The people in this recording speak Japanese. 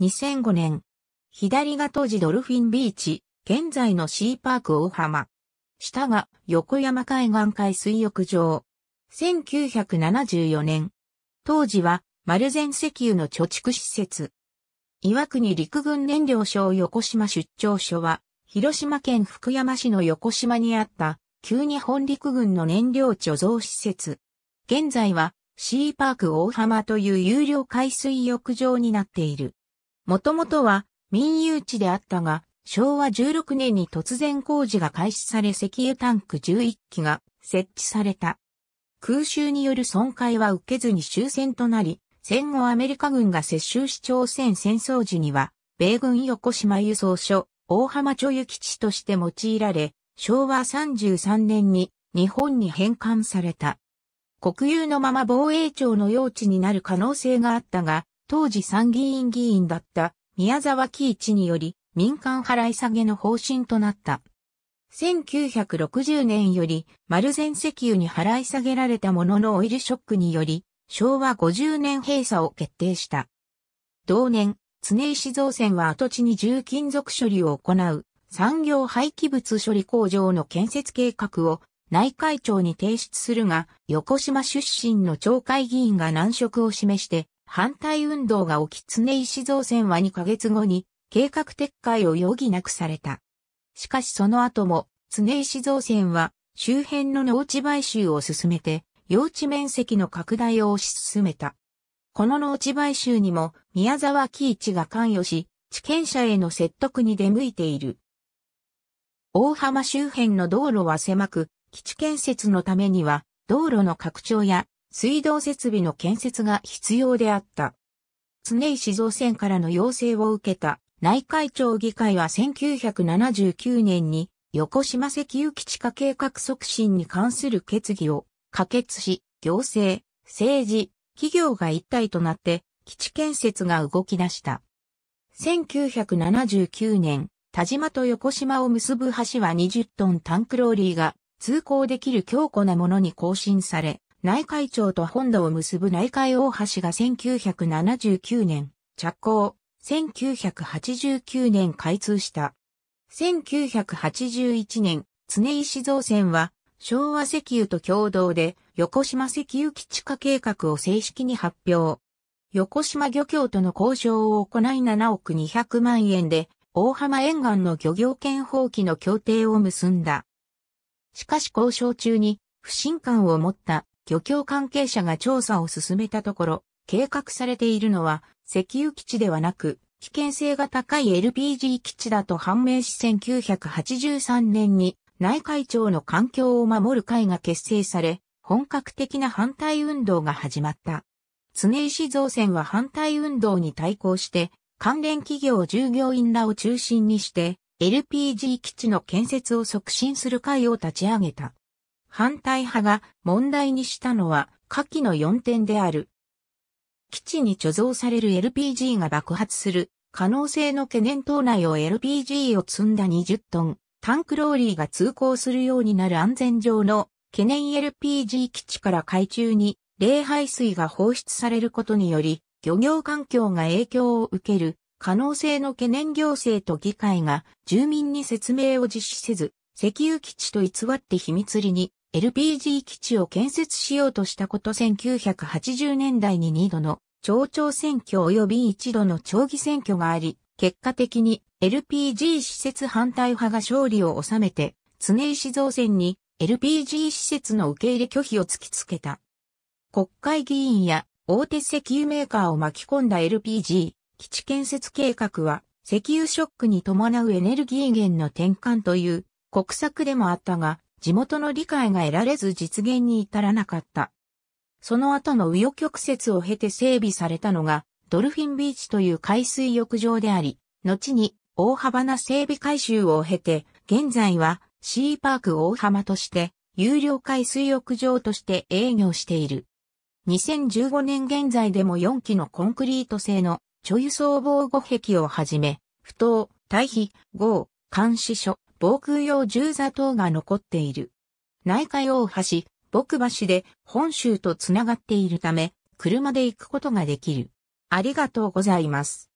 2005年、左が当時ドルフィンビーチ、現在のシーパーク大浜。下が横山海岸海水浴場。1974年。当時は丸ル石油の貯蓄施設。岩国陸軍燃料省横島出張所は、広島県福山市の横島にあった旧日本陸軍の燃料貯蔵施設。現在はシーパーク大浜という有料海水浴場になっている。もともとは民有地であったが、昭和16年に突然工事が開始され石油タンク11基が設置された。空襲による損壊は受けずに終戦となり、戦後アメリカ軍が接収し朝鮮戦争時には、米軍横島輸送所、大浜貯油基地として用いられ、昭和33年に日本に返還された。国有のまま防衛庁の用地になる可能性があったが、当時参議院議員だった宮沢喜一により民間払い下げの方針となった。1960年より丸善石油に払い下げられたもののオイルショックにより昭和50年閉鎖を決定した。同年、常石造船は跡地に重金属処理を行う産業廃棄物処理工場の建設計画を内会長に提出するが、横島出身の町会議員が難色を示して反対運動が起き常石造船は2ヶ月後に計画撤回を余儀なくされた。しかしその後も常石造船は周辺の農地買収を進めて用地面積の拡大を推し進めた。この農地買収にも宮沢喜一が関与し、地権者への説得に出向いている。大浜周辺の道路は狭く、基地建設のためには道路の拡張や水道設備の建設が必要であった。常石造船からの要請を受けた内海町議会は1979年に横島石油基地化計画促進に関する決議を可決し、行政、政治、企業が一体となって基地建設が動き出した。1979年、田島と横島を結ぶ橋は20トンタンクローリーが通行できる強固なものに更新され、内海町と本土を結ぶ内海大橋が1979年着工、1989年開通した。1981年、常石造船は昭和石油と共同で横島石油基地化計画を正式に発表。横島漁協との交渉を行い7億200万円で大浜沿岸の漁業権放棄の協定を結んだ。しかし交渉中に不信感を持った漁協関係者が調査を進めたところ、計画されているのは石油基地ではなく、危険性が高い LPG 基地だと判明し1983年に内海町の環境を守る会が結成され、本格的な反対運動が始まった。常石造船は反対運動に対抗して、関連企業従業員らを中心にして、LPG 基地の建設を促進する会を立ち上げた。反対派が問題にしたのは下記の4点である。基地に貯蔵される LPG が爆発する可能性の懸念島内を LPG を積んだ20トンタンクローリーが通行するようになる安全上の懸念 LPG 基地から海中に冷排水が放出されることにより漁業環境が影響を受ける可能性の懸念行政と議会が住民に説明を実施せず石油基地と偽って秘密裏に LPG 基地を建設しようとしたこと1980年代に2度の町長選挙及び1度の町議選挙があり、結果的に LPG 施設反対派が勝利を収めて、常石造船に LPG 施設の受け入れ拒否を突きつけた。国会議員や大手石油メーカーを巻き込んだ LPG 基地建設計画は、石油ショックに伴うエネルギー源の転換という国策でもあったが、地元の理解が得られず実現に至らなかった。その後の紆余曲折を経て整備されたのが、ドルフィンビーチという海水浴場であり、後に大幅な整備改修を経て、現在はシーパーク大浜として、有料海水浴場として営業している。2015年現在でも4基のコンクリート製の貯油総合護壁をはじめ、不当、対比、合、監視所、防空用銃座等が残っている。内海大橋、牧橋で本州とつながっているため、車で行くことができる。ありがとうございます。